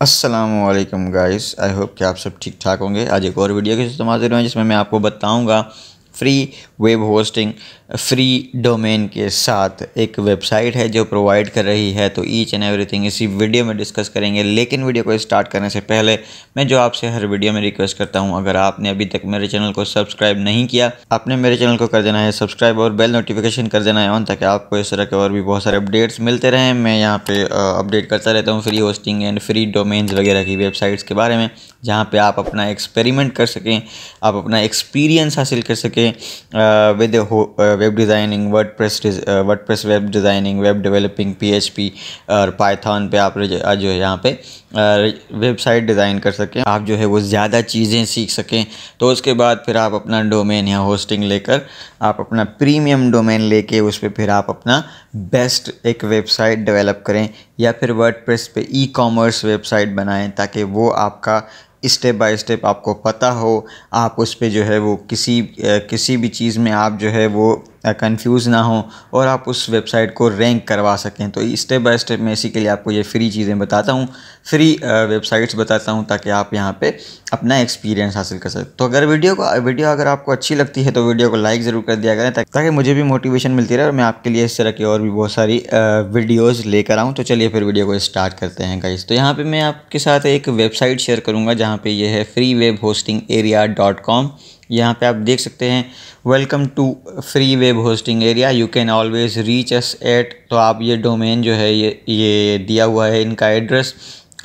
Aslam guys I hope कि आप सब ठीक ठाक होंगे आज एक और वीडियो के साथ हाजिर हुए हैं जिसमें मैं आपको बताऊंगा free web hosting free domain के साथ एक वेबसाइट है जो प्रोवाइड कर रही है तो ईच एंड एवरीथिंग इसी वीडियो में डिस्कस करेंगे लेकिन वीडियो को स्टार्ट करने से पहले मैं जो आपसे हर वीडियो में रिक्वेस्ट करता हूं अगर आपने अभी तक मेरे चैनल को सब्सक्राइब नहीं किया आपने मेरे चैनल को कर देना है सब्सक्राइब और बेल नोटिफिकेशन कर देना है ऑन ताकि आपको इस तरह के और भी बहुत सारे अपडेट्स मिलते रहें मैं यहाँ पर अपडेट करता रहता हूँ free hosting and free domains वगैरह की वेबसाइट्स के बारे में जहाँ पर आप अपना एक्सपेरिमेंट कर सकें आप अपना एक्सपीरियंस हासिल कर सकें uh, with the uh, web designing wordpress uh, wordpress web designing web developing php और uh, python पे आप जो है यहाँ पे वेबसाइट uh, डिज़ाइन कर सकें आप जो है वो ज़्यादा चीज़ें सीख सकें तो उसके बाद फिर आप अपना डोमेन या होस्टिंग लेकर आप अपना प्रीमियम डोमेन लेके उस पर फिर आप अपना बेस्ट एक वेबसाइट डेवलप करें या फिर वर्डप्रेस पे ई कॉमर्स वेबसाइट बनाएं ताकि वो आपका स्टेप बाय स्टेप आपको पता हो आप उस पर जो है वो किसी किसी भी चीज़ में आप जो है वो कंफ्यूज ना हो और आप उस वेबसाइट को रैंक करवा सकें तो स्टेप बाय स्टेप मैं इसी के लिए आपको ये फ्री चीज़ें बताता हूँ फ्री वेबसाइट्स बताता हूँ ताकि आप यहाँ पे अपना एक्सपीरियंस हासिल कर सकें तो अगर वीडियो को वीडियो अगर आपको अच्छी लगती है तो वीडियो को लाइक ज़रूर कर दिया करें ताकि मुझे भी मोटिवेशन मिलती रहे और मैं आपके लिए इस तरह की और भी बहुत सारी वीडियोज़ लेकर आऊँ तो चलिए फिर वीडियो को स्टार्ट करते हैं गाइज तो यहाँ पर मैं आपके साथ एक वेबसाइट शेयर करूँगा जहाँ पर यह है free web hosting area dot com यहाँ पे आप देख सकते हैं welcome to free web hosting area you can always reach us at तो आप ये डोमेन जो है ये ये दिया हुआ है इनका एड्रेस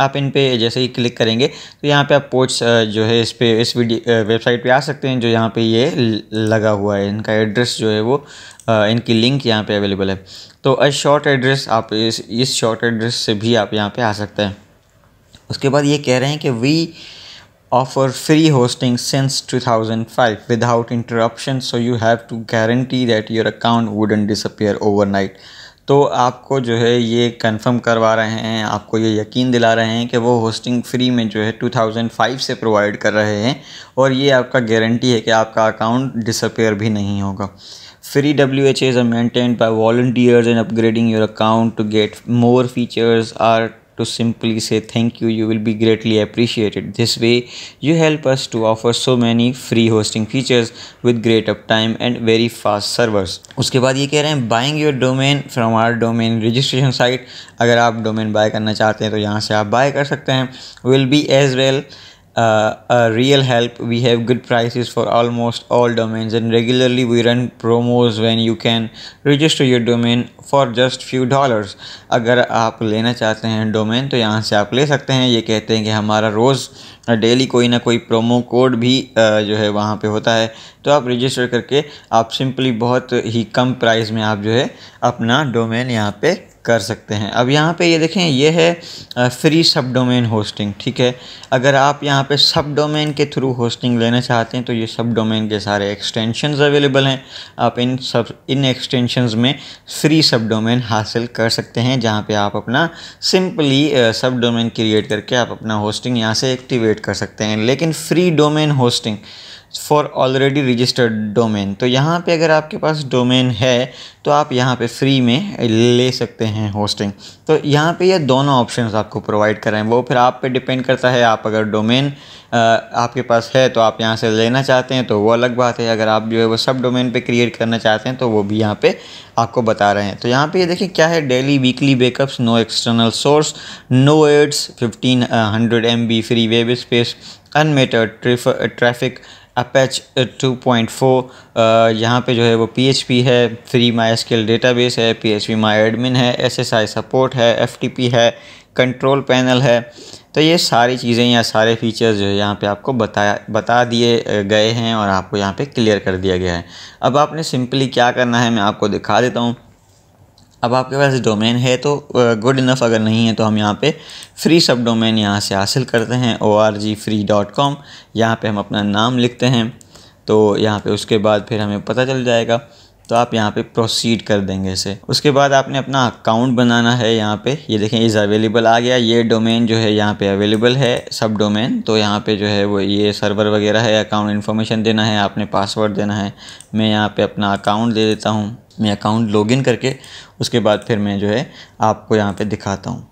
आप इन पे जैसे ही क्लिक करेंगे तो यहाँ पे आप पोच जो है इस पे इस वीडियो वेबसाइट पे आ सकते हैं जो यहाँ पे ये लगा हुआ है इनका एड्रेस जो है वो इनकी लिंक यहाँ पे अवेलेबल है तो अ शॉर्ट एड्रेस आप इस इस शॉर्ट एड्रेस से भी आप यहाँ पे आ सकते हैं उसके बाद ये कह रहे हैं कि we offer free hosting since 2005 without interruption so you have to guarantee that your account wouldn't disappear overnight तो आपको जो है ये कंफर्म करवा रहे हैं आपको ये यकीन दिला रहे हैं कि वो होस्टिंग फ्री में जो है 2005 से प्रोवाइड कर रहे हैं और ये आपका गारंटी है कि आपका अकाउंट डिसअपेयर भी नहीं होगा free W H as are maintain by volunteers and upgrading your account to get more features are to simply say thank you you will be greatly appreciated this way you help us to offer so many free hosting features with great uptime and very fast servers uske baad ye keh rahe hain buying your domain from our domain registration site agar aap domain buy karna chahte hain to yahan se aap buy kar sakte hain will be as well uh, a real help we have good prices for almost all domains and regularly we run promos when you can register your domain for just few dollars अगर आप लेना चाहते हैं domain तो यहाँ से आप ले सकते हैं ये कहते हैं कि हमारा रोज़ डेली कोई ना कोई प्रोमो कोड भी जो है वहाँ पे होता है तो आप रजिस्टर करके आप सिंपली बहुत ही कम प्राइस में आप जो है अपना डोमेन यहाँ पे कर सकते हैं अब यहाँ पे ये देखें ये है फ्री सब डोमेन होस्टिंग ठीक है अगर आप यहाँ पे सब डोमेन के थ्रू होस्टिंग लेना चाहते हैं तो ये सब डोमेन के सारे एक्सटेंशंस अवेलेबल हैं आप इन सब इन एक्सटेंशंस में फ्री सब डोमेन हासिल कर सकते हैं जहाँ पे आप अपना सिंपली सब डोमेन क्रिएट करके आप अपना होस्टिंग यहाँ से एक्टिवेट क्रिएट कर सकते हैं लेकिन free domain hosting for already registered domain तो यहाँ पे अगर आपके पास डोमेन है तो आप यहाँ पे फ्री में ले सकते हैं होस्टिंग तो यहाँ पे ये यह दोनों ऑप्शंस आपको प्रोवाइड कराएं वो फिर आप पे डिपेंड करता है आप अगर डोमेन आपके पास है तो आप यहाँ से लेना चाहते हैं तो वो अलग बात है अगर आप जो है वो सब डोमेन पे क्रिएट करना चाहते हैं तो वो भी यहाँ पे आपको बता रहे हैं तो यहाँ पे ये यह देखिए क्या है daily weekly backups no external source no ads fifteen hundred M B free web space unmetered traffic apache 2.4 uh, यहाँ पे जो है वो पी है फ्री माई स्किल डेटाबेस है पी एच माई एडमिन है एस एस आई सपोर्ट है F T P है कंट्रोल पैनल है तो ये सारी चीज़ें या सारे फीचर्स जो है यहाँ पे आपको बताया बता दिए गए हैं और आपको यहाँ पे क्लियर कर दिया गया है अब आपने सिंपली क्या करना है मैं आपको दिखा देता हूँ अब आपके पास डोमेन है तो गुड इनफ अगर नहीं है तो हम यहाँ पे फ्री सब डोमेन यहाँ से हासिल करते हैं O R G free dot com यहाँ पर हम अपना नाम लिखते हैं तो यहाँ पे उसके बाद फिर हमें पता चल जाएगा तो आप यहाँ पे प्रोसीड कर देंगे इसे उसके बाद आपने अपना अकाउंट बनाना है यहाँ पे ये देखें इज़ अवेलेबल आ गया ये डोमेन जो है यहाँ पे अवेलेबल है सब डोमेन तो यहाँ पे जो है वो ये सर्वर वगैरह है अकाउंट इन्फॉर्मेशन देना है आपने पासवर्ड देना है मैं यहाँ पे अपना अकाउंट दे देता हूँ मैं अकाउंट लॉगिन करके उसके बाद फिर मैं जो है आपको यहाँ पे दिखाता हूँ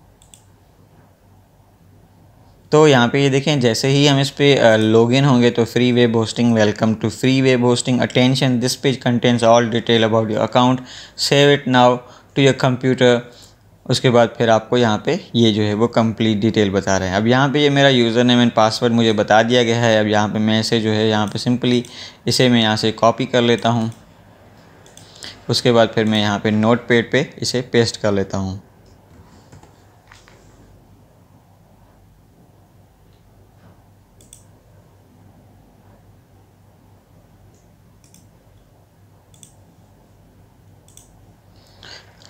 तो यहाँ पे ये देखें जैसे ही हम इस पर लॉग होंगे तो free web hosting welcome to free web hosting attention this page contains all detail about your account save it now to your computer उसके बाद फिर आपको यहाँ पे ये जो है वो कंप्लीट डिटेल बता रहे हैं अब यहाँ पे ये यह मेरा यूज़र नेम एंड पासवर्ड मुझे बता दिया गया है अब यहाँ पे मैं इसे जो है यहाँ पे सिंपली इसे मैं यहाँ से कॉपी कर लेता हूँ उसके बाद फिर मैं यहाँ पे नोट पेड पे इसे पेस्ट कर लेता हूँ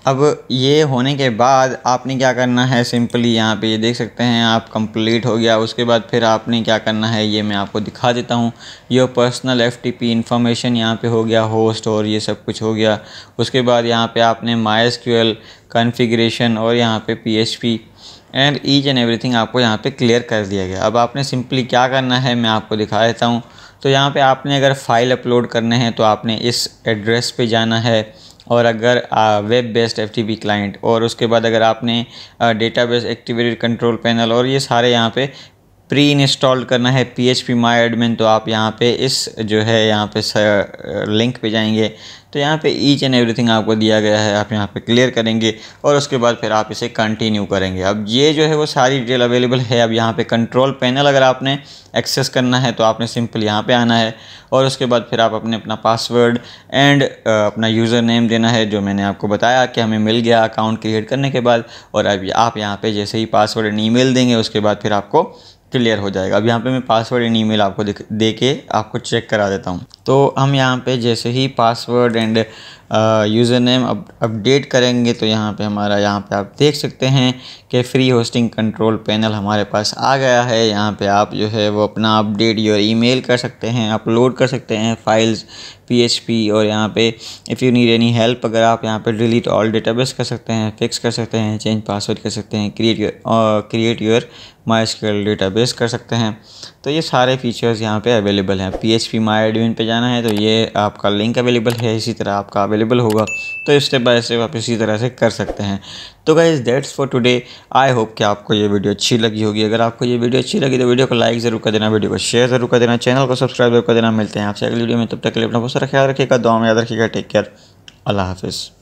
अब ये होने के बाद आपने क्या करना है सिंपली यहाँ पे ये देख सकते हैं आप कंप्लीट हो गया उसके बाद फिर आपने क्या करना है ये मैं आपको दिखा देता हूँ your personal F T P information यहाँ पर हो गया होस्ट और ये सब कुछ हो गया उसके बाद यहाँ पे आपने माइस क्यूएल कॉन्फ़िगरेशन और यहाँ पे P H P and each and everything आपको यहाँ पर क्लियर कर दिया गया अब आपने सिंपली क्या करना है मैं आपको दिखा देता हूँ तो यहाँ पर आपने अगर फ़ाइल अपलोड करने हैं तो आपने इस एड्रेस पे जाना है और अगर वेब बेस्ड एफ क्लाइंट और उसके बाद अगर आपने डेटाबेस एक्टिवेटेड कंट्रोल पैनल और ये सारे यहाँ पे प्री इंस्टॉल करना है P H P my admin तो आप यहाँ पे इस जो है यहाँ पे सर लिंक पे जाएंगे तो यहाँ पे ईच एंड एवरीथिंग आपको दिया गया है आप यहाँ पे क्लियर करेंगे और उसके बाद फिर आप इसे कंटिन्यू करेंगे अब ये जो है वो सारी डिटेल अवेलेबल है अब यहाँ पे कंट्रोल पैनल अगर आपने एक्सेस करना है तो आपने सिंपल यहाँ पे आना है और उसके बाद फिर आप अपने अपना पासवर्ड एंड अपना यूज़र नेम देना है जो मैंने आपको बताया कि हमें मिल गया अकाउंट क्रिएट करने के बाद और अब आप यहाँ पर जैसे ही पासवर्ड एंड ई देंगे उसके बाद फिर आपको क्लियर हो जाएगा अब यहाँ पे मैं पासवर्ड एंड ईमेल आपको दे के आपको चेक करा देता हूँ तो हम यहाँ पे जैसे ही password and user name up update करेंगे तो यहाँ पे हमारा यहाँ पे आप देख सकते हैं कि फ्री होस्टिंग कंट्रोल पैनल हमारे पास आ गया है यहाँ पे आप जो है वो अपना अपडेट योर ईमेल कर सकते हैं अपलोड कर सकते हैं फाइल्स पी और यहाँ पे if you need any help अगर आप यहाँ पे डिलीट ऑल डेटाबेस कर सकते हैं फिक्स कर सकते हैं चेंज पासवर्ड कर सकते हैं create your create your MySQL database कर सकते हैं तो ये सारे फीचर्स यहाँ पे अवेलेबल हैं P H P my admin पर जाना है तो ये आपका लिंक अवेलेबल है इसी तरह आपका अवेलेबल अवेलेबल होगा तो स्टेप बाय स्टेप आप इसी तरह से कर सकते हैं तो guys that's for today I hope कि आपको ये वीडियो अच्छी लगी होगी अगर आपको ये वीडियो अच्छी लगी तो वीडियो को लाइक ज़रूर कर देना वीडियो को शेयर ज़रूर कर देना चैनल को सब्सक्राइब जरूर कर देना मिलते हैं आपसे अगली वीडियो में तब तक के लिए अपना बहुत सारा ख्याल रखिएगा दुआ में याद रखिएगा टेक केयर अल्लाह हाफिज़